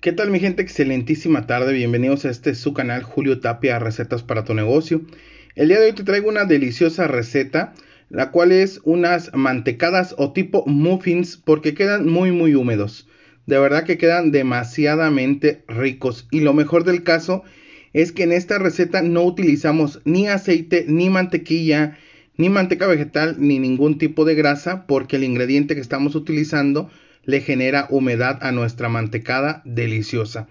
¿Qué tal mi gente? Excelentísima tarde, bienvenidos a este su canal Julio Tapia Recetas para tu negocio. El día de hoy te traigo una deliciosa receta, la cual es unas mantecadas o tipo muffins porque quedan muy muy húmedos. De verdad que quedan demasiadamente ricos y lo mejor del caso es que en esta receta no utilizamos ni aceite, ni mantequilla, ni manteca vegetal, ni ningún tipo de grasa porque el ingrediente que estamos utilizando le genera humedad a nuestra mantecada deliciosa.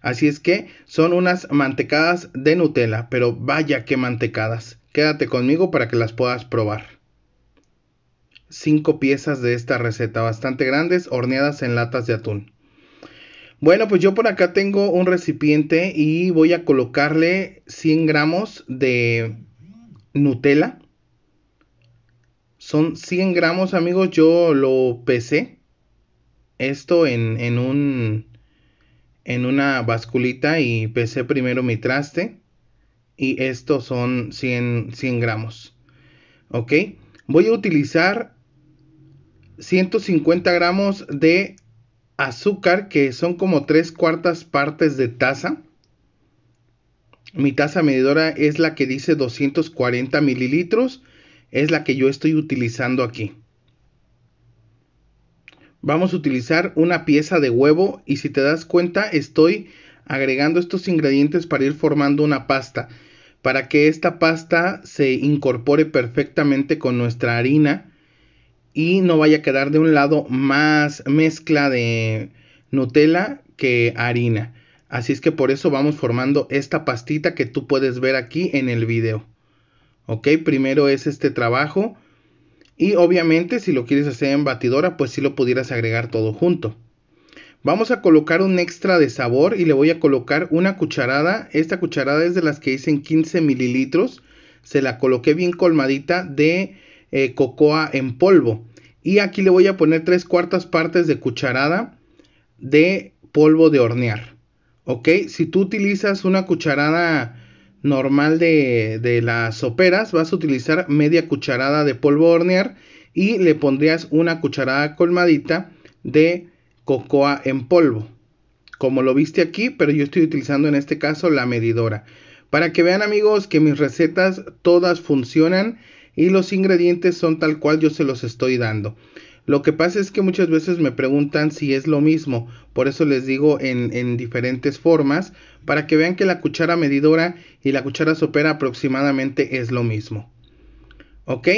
Así es que son unas mantecadas de Nutella, pero vaya que mantecadas. Quédate conmigo para que las puedas probar. Cinco piezas de esta receta, bastante grandes, horneadas en latas de atún. Bueno, pues yo por acá tengo un recipiente y voy a colocarle 100 gramos de Nutella. Son 100 gramos, amigos. Yo lo pesé esto en, un en una basculita y pesé primero mi traste y estos son 100, 100 gramos ok voy a utilizar 150 gramos de azúcar que son como tres cuartas partes de taza mi taza medidora es la que dice 240 mililitros es la que yo estoy utilizando aquí Vamos a utilizar una pieza de huevo y si te das cuenta estoy agregando estos ingredientes para ir formando una pasta. Para que esta pasta se incorpore perfectamente con nuestra harina y no vaya a quedar de un lado más mezcla de Nutella que harina. Así es que por eso vamos formando esta pastita que tú puedes ver aquí en el video. Ok, primero es este trabajo y obviamente si lo quieres hacer en batidora, pues si sí lo pudieras agregar todo junto. Vamos a colocar un extra de sabor y le voy a colocar una cucharada. Esta cucharada es de las que dicen 15 mililitros. Se la coloqué bien colmadita de eh, cocoa en polvo. Y aquí le voy a poner tres cuartas partes de cucharada de polvo de hornear. Ok, si tú utilizas una cucharada normal de, las soperas, vas a utilizar media cucharada de polvo hornear y le pondrías una cucharada colmadita de cocoa en polvo. Como lo viste aquí, pero yo estoy utilizando en este caso la medidora. Para que vean amigos que mis recetas todas funcionan y los ingredientes son tal cual yo se los estoy dando. Lo que pasa es que muchas veces me preguntan si es lo mismo, por eso les digo en, diferentes formas, para que vean que la cuchara medidora y la cuchara sopera aproximadamente es lo mismo. ¿Ok?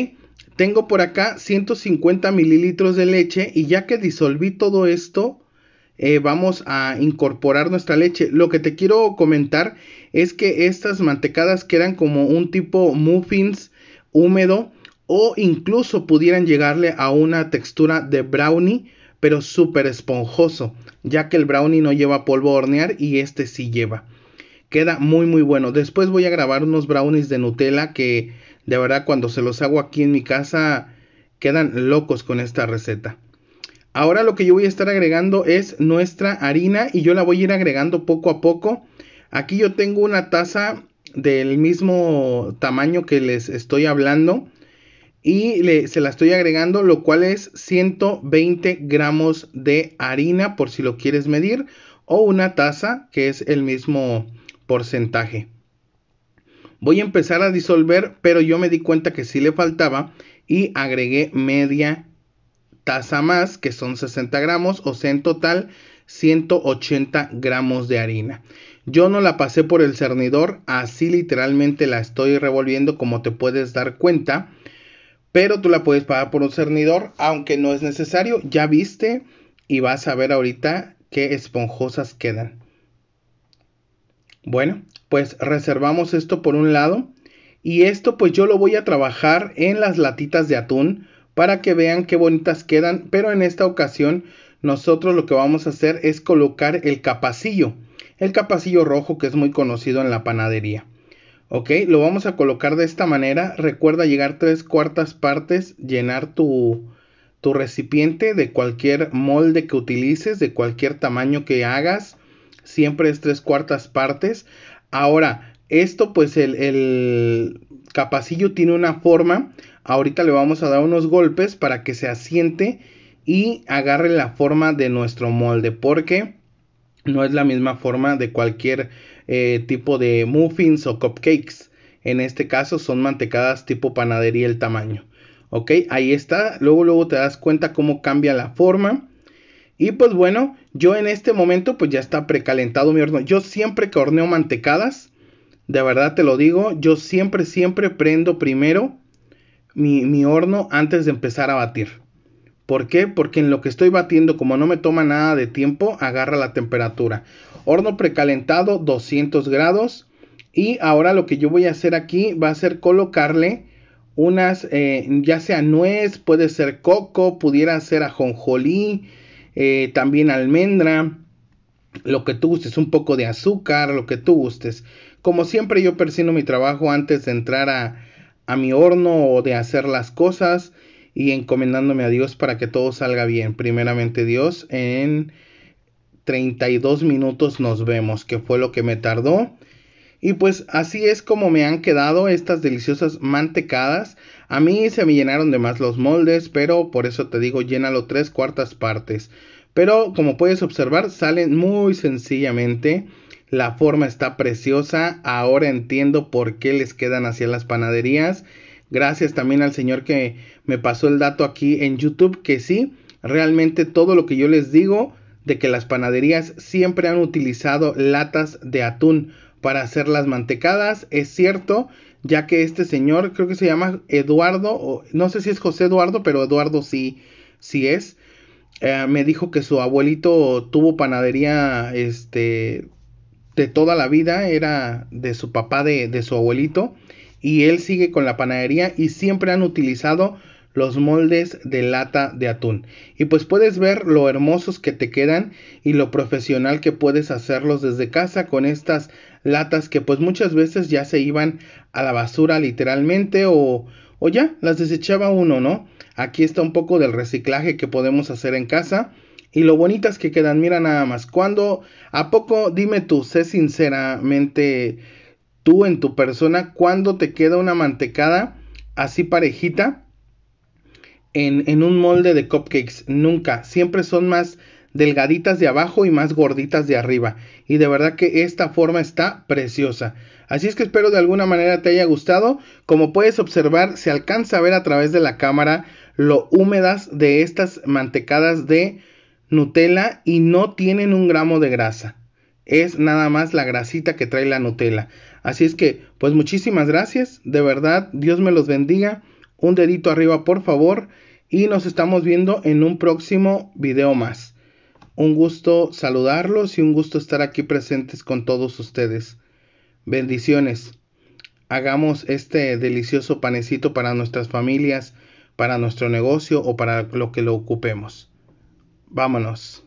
Tengo por acá 150 mililitros de leche y ya que disolví todo esto, eh, vamos a incorporar nuestra leche. Lo que te quiero comentar es que estas mantecadas quedan como un tipo muffins húmedo, o incluso pudieran llegarle a una textura de brownie pero súper esponjoso, ya que el brownie no lleva polvo a hornear y este sí lleva. Queda muy muy bueno. Después voy a grabar unos brownies de Nutella que de verdad cuando se los hago aquí en mi casa quedan locos con esta receta. Ahora lo que yo voy a estar agregando es nuestra harina y yo la voy a ir agregando poco a poco. Aquí yo tengo una taza del mismo tamaño que les estoy hablando y se la estoy agregando, lo cual es 120 gramos de harina por si lo quieres medir o una taza que es el mismo porcentaje. Voy a empezar a disolver, pero yo me di cuenta que sí le faltaba y agregué media taza más, que son 60 gramos, o sea, en total 180 gramos de harina. Yo no la pasé por el cernidor, así literalmente la estoy revolviendo como te puedes dar cuenta pero tú la puedes pagar por un cernidor, aunque no es necesario. Ya viste y vas a ver ahorita qué esponjosas quedan. Bueno, pues reservamos esto por un lado. Y esto pues yo lo voy a trabajar en las latitas de atún para que vean qué bonitas quedan. Pero en esta ocasión nosotros lo que vamos a hacer es colocar el capacillo. El capacillo rojo que es muy conocido en la panadería. Ok, lo vamos a colocar de esta manera. Recuerda llegar tres cuartas partes, llenar tu, recipiente de cualquier molde que utilices, de cualquier tamaño que hagas. Siempre es tres cuartas partes. Ahora, esto pues el, el capacillo tiene una forma. Ahorita le vamos a dar unos golpes para que se asiente y agarre la forma de nuestro molde. Porque no es la misma forma de cualquier eh, tipo de muffins o cupcakes. En este caso son mantecadas tipo panadería el tamaño. Ok, ahí está. Luego, luego te das cuenta cómo cambia la forma. Y pues bueno, yo en este momento pues ya está precalentado mi horno. Yo siempre que horneo mantecadas, de verdad te lo digo, yo siempre, siempre prendo primero mi horno antes de empezar a batir. ¿Por qué? Porque en lo que estoy batiendo, como no me toma nada de tiempo, agarra la temperatura. Horno precalentado 200 grados. Y ahora lo que yo voy a hacer aquí va a ser colocarle unas, eh, ya sea nuez, puede ser coco, pudiera ser ajonjolí, eh, también almendra, lo que tú gustes, un poco de azúcar, lo que tú gustes. Como siempre yo persino mi trabajo antes de entrar a, a mi horno o de hacer las cosas y encomendándome a Dios para que todo salga bien. Primeramente Dios, en 32 minutos nos vemos, que fue lo que me tardó. Y pues así es como me han quedado estas deliciosas mantecadas. A mí se me llenaron de más los moldes, pero por eso te digo, llénalo tres cuartas partes. Pero como puedes observar, salen muy sencillamente. La forma está preciosa. Ahora entiendo por qué les quedan hacia las panaderías. Gracias también al señor que me pasó el dato aquí en YouTube que sí, realmente todo lo que yo les digo de que las panaderías siempre han utilizado latas de atún para hacer las mantecadas es cierto, ya que este señor creo que se llama Eduardo, o, no sé si es José Eduardo, pero Eduardo sí, sí es. Eh, me dijo que su abuelito tuvo panadería este, de toda la vida, era de su papá, de, de su abuelito y él sigue con la panadería y siempre han utilizado los moldes de lata de atún. Y pues puedes ver lo hermosos que te quedan y lo profesional que puedes hacerlos desde casa con estas latas que pues muchas veces ya se iban a la basura literalmente o, o ya las desechaba uno, ¿no? Aquí está un poco del reciclaje que podemos hacer en casa y lo bonitas que quedan. Mira nada más, cuando, ¿a poco? Dime tú, sé sinceramente tú en tu persona cuando te queda una mantecada así parejita en, un molde de cupcakes. Nunca. Siempre son más delgaditas de abajo y más gorditas de arriba. Y de verdad que esta forma está preciosa. Así es que espero de alguna manera te haya gustado. Como puedes observar, se alcanza a ver a través de la cámara lo húmedas de estas mantecadas de Nutella y no tienen un gramo de grasa. Es nada más la grasita que trae la Nutella. Así es que, pues muchísimas gracias, de verdad, Dios me los bendiga, un dedito arriba por favor y nos estamos viendo en un próximo video más. Un gusto saludarlos y un gusto estar aquí presentes con todos ustedes. Bendiciones. Hagamos este delicioso panecito para nuestras familias, para nuestro negocio o para lo que lo ocupemos. Vámonos.